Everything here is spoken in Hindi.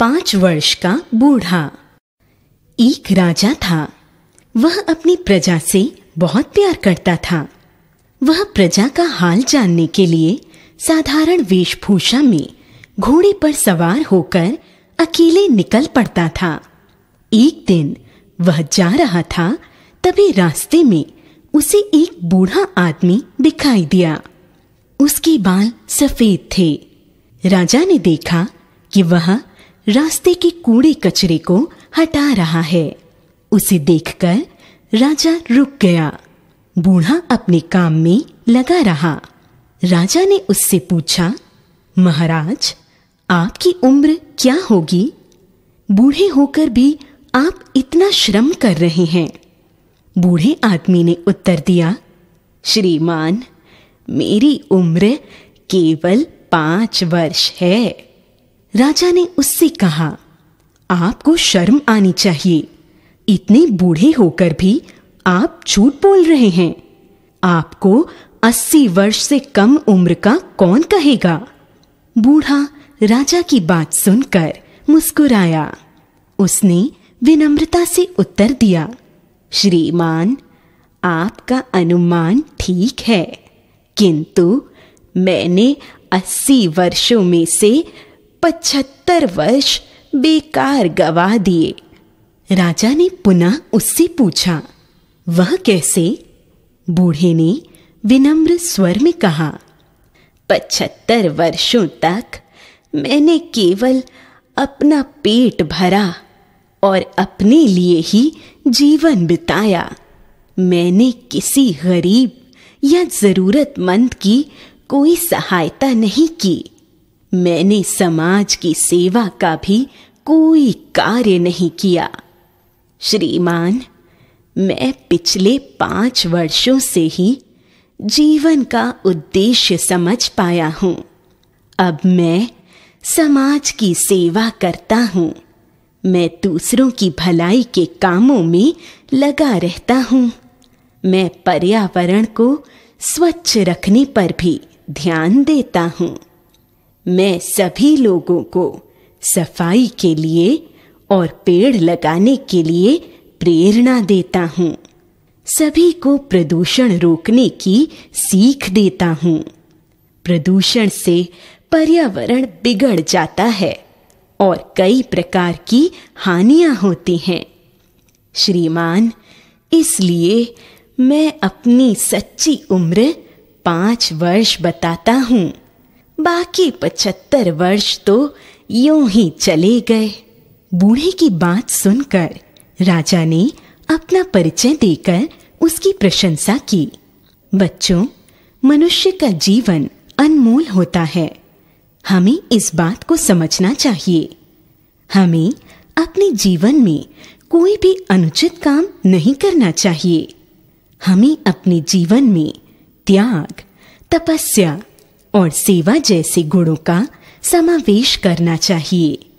पांच वर्ष का बूढ़ा एक राजा था वह अपनी प्रजा से बहुत प्यार करता था वह प्रजा का हाल जानने के लिए साधारण वेशभूषा में घोड़े पर सवार होकर अकेले निकल पड़ता था एक दिन वह जा रहा था तभी रास्ते में उसे एक बूढ़ा आदमी दिखाई दिया उसके बाल सफेद थे राजा ने देखा कि वह रास्ते के कूड़े कचरे को हटा रहा है उसे देखकर राजा रुक गया बूढ़ा अपने काम में लगा रहा राजा ने उससे पूछा महाराज आपकी उम्र क्या होगी बूढ़े होकर भी आप इतना श्रम कर रहे हैं बूढ़े आदमी ने उत्तर दिया श्रीमान मेरी उम्र केवल पांच वर्ष है राजा ने उससे कहा आपको शर्म आनी चाहिए इतने बूढ़े होकर भी आप झूठ बोल रहे हैं आपको अस्सी वर्ष से कम उम्र का कौन कहेगा बूढ़ा राजा की बात सुनकर मुस्कुराया उसने विनम्रता से उत्तर दिया श्रीमान आपका अनुमान ठीक है किंतु मैंने अस्सी वर्षों में से पचहत्तर वर्ष बेकार गवा दिए राजा ने पुनः उससे पूछा वह कैसे बूढ़े ने विनम्र स्वर में कहा पचहत्तर वर्षों तक मैंने केवल अपना पेट भरा और अपने लिए ही जीवन बिताया मैंने किसी गरीब या ज़रूरतमंद की कोई सहायता नहीं की मैंने समाज की सेवा का भी कोई कार्य नहीं किया श्रीमान मैं पिछले पांच वर्षों से ही जीवन का उद्देश्य समझ पाया हूँ अब मैं समाज की सेवा करता हूँ मैं दूसरों की भलाई के कामों में लगा रहता हूँ मैं पर्यावरण को स्वच्छ रखने पर भी ध्यान देता हूँ मैं सभी लोगों को सफाई के लिए और पेड़ लगाने के लिए प्रेरणा देता हूँ सभी को प्रदूषण रोकने की सीख देता हूँ प्रदूषण से पर्यावरण बिगड़ जाता है और कई प्रकार की हानियां होती हैं श्रीमान इसलिए मैं अपनी सच्ची उम्र पाँच वर्ष बताता हूँ बाकी पचहत्तर वर्ष तो यूं ही चले गए बूढ़े की बात सुनकर राजा ने अपना परिचय देकर उसकी प्रशंसा की बच्चों मनुष्य का जीवन अनमोल होता है हमें इस बात को समझना चाहिए हमें अपने जीवन में कोई भी अनुचित काम नहीं करना चाहिए हमें अपने जीवन में त्याग तपस्या और सेवा जैसे गुणों का समावेश करना चाहिए